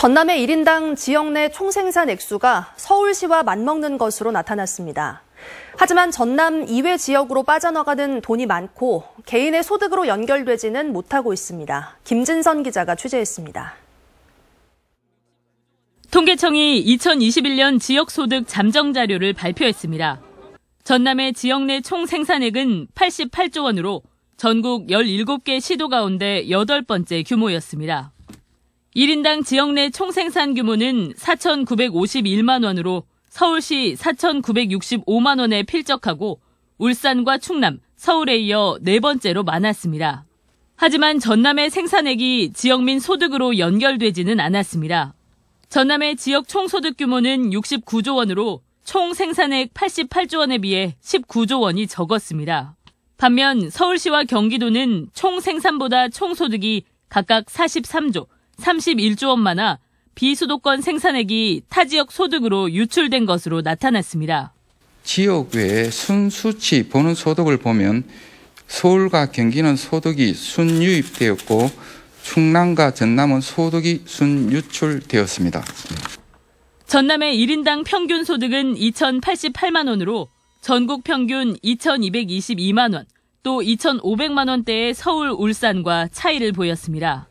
전남의 1인당 지역 내 총생산 액수가 서울시와 맞먹는 것으로 나타났습니다. 하지만 전남 이외 지역으로 빠져나가는 돈이 많고 개인의 소득으로 연결되지는 못하고 있습니다. 김진선 기자가 취재했습니다. 통계청이 2021년 지역소득 잠정 자료를 발표했습니다. 전남의 지역 내총 생산액은 88조 원으로 전국 17개 시도 가운데 8번째 규모였습니다. 1인당 지역 내 총생산 규모는 4,951만 원으로 서울시 4,965만 원에 필적하고 울산과 충남, 서울에 이어 네 번째로 많았습니다. 하지만 전남의 생산액이 지역민 소득으로 연결되지는 않았습니다. 전남의 지역 총소득 규모는 69조 원으로 총 생산액 88조 원에 비해 19조 원이 적었습니다. 반면 서울시와 경기도는 총 생산보다 총소득이 각각 43조, 31조 원 많아 비수도권 생산액이 타 지역 소득으로 유출된 것으로 나타났습니다. 지역 외의 순수치 보는 소득을 보면 서울과 경기는 소득이 순유입되었고 충남과 전남은 소득이 순유출되었습니다. 전남의 1인당 평균 소득은 2,088만 원으로 전국 평균 2,222만 원, 또 2,500만 원대의 서울, 울산과 차이를 보였습니다.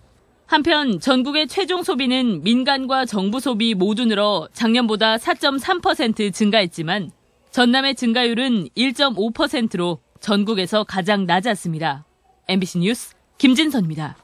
한편 전국의 최종 소비는 민간과 정부 소비 모두 늘어 작년보다 4.3% 증가했지만 전남의 증가율은 1.5%로 전국에서 가장 낮았습니다. MBC 뉴스 김진선입니다.